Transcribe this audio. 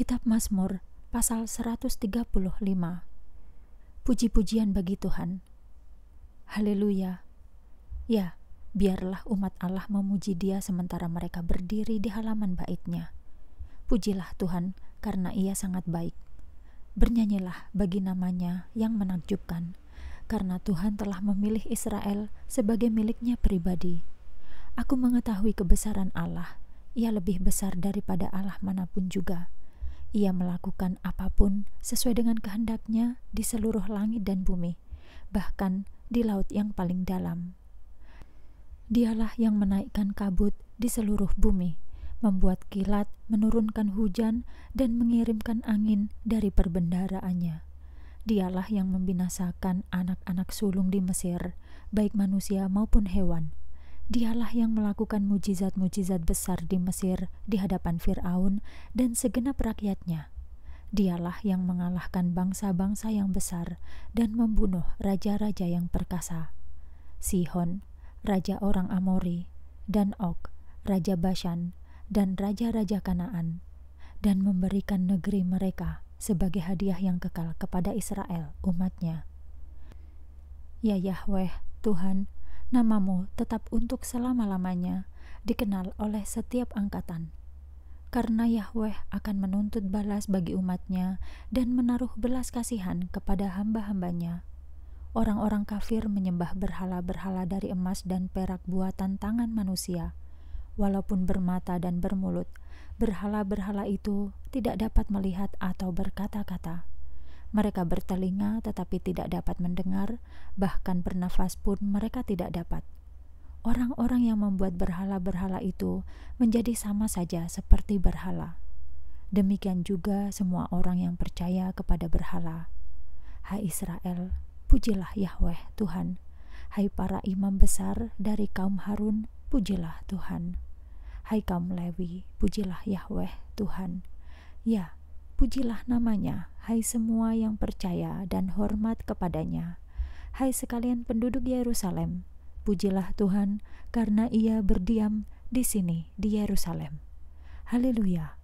Kitab Mazmur pasal 135 Puji-pujian bagi Tuhan Haleluya Ya, biarlah umat Allah memuji dia sementara mereka berdiri di halaman baitnya Pujilah Tuhan karena ia sangat baik Bernyanyilah bagi namanya yang menakjubkan Karena Tuhan telah memilih Israel sebagai miliknya pribadi Aku mengetahui kebesaran Allah ia lebih besar daripada Allah manapun juga. Ia melakukan apapun sesuai dengan kehendaknya di seluruh langit dan bumi, bahkan di laut yang paling dalam. Dialah yang menaikkan kabut di seluruh bumi, membuat kilat menurunkan hujan dan mengirimkan angin dari perbendaraannya. Dialah yang membinasakan anak-anak sulung di Mesir, baik manusia maupun hewan, Dialah yang melakukan mujizat-mujizat besar di Mesir di hadapan Firaun dan segenap rakyatnya. Dialah yang mengalahkan bangsa-bangsa yang besar dan membunuh raja-raja yang perkasa. Sihon, raja orang Amori, dan Og, raja Bashan, dan raja-raja Kanaan, dan memberikan negeri mereka sebagai hadiah yang kekal kepada Israel, umatnya. Ya Yahweh, Tuhan, namamu tetap untuk selama-lamanya dikenal oleh setiap angkatan. Karena Yahweh akan menuntut balas bagi umatnya dan menaruh belas kasihan kepada hamba-hambanya. Orang-orang kafir menyembah berhala-berhala dari emas dan perak buatan tangan manusia. Walaupun bermata dan bermulut, berhala-berhala itu tidak dapat melihat atau berkata-kata mereka bertelinga tetapi tidak dapat mendengar, bahkan bernafas pun mereka tidak dapat. Orang-orang yang membuat berhala-berhala itu menjadi sama saja seperti berhala. Demikian juga semua orang yang percaya kepada berhala. Hai Israel, pujilah Yahweh Tuhan. Hai para imam besar dari kaum Harun, pujilah Tuhan. Hai kaum Lewi, pujilah Yahweh Tuhan. Ya, Pujilah namanya, hai semua yang percaya dan hormat kepadanya. Hai sekalian penduduk Yerusalem, pujilah Tuhan karena ia berdiam di sini, di Yerusalem. Haleluya!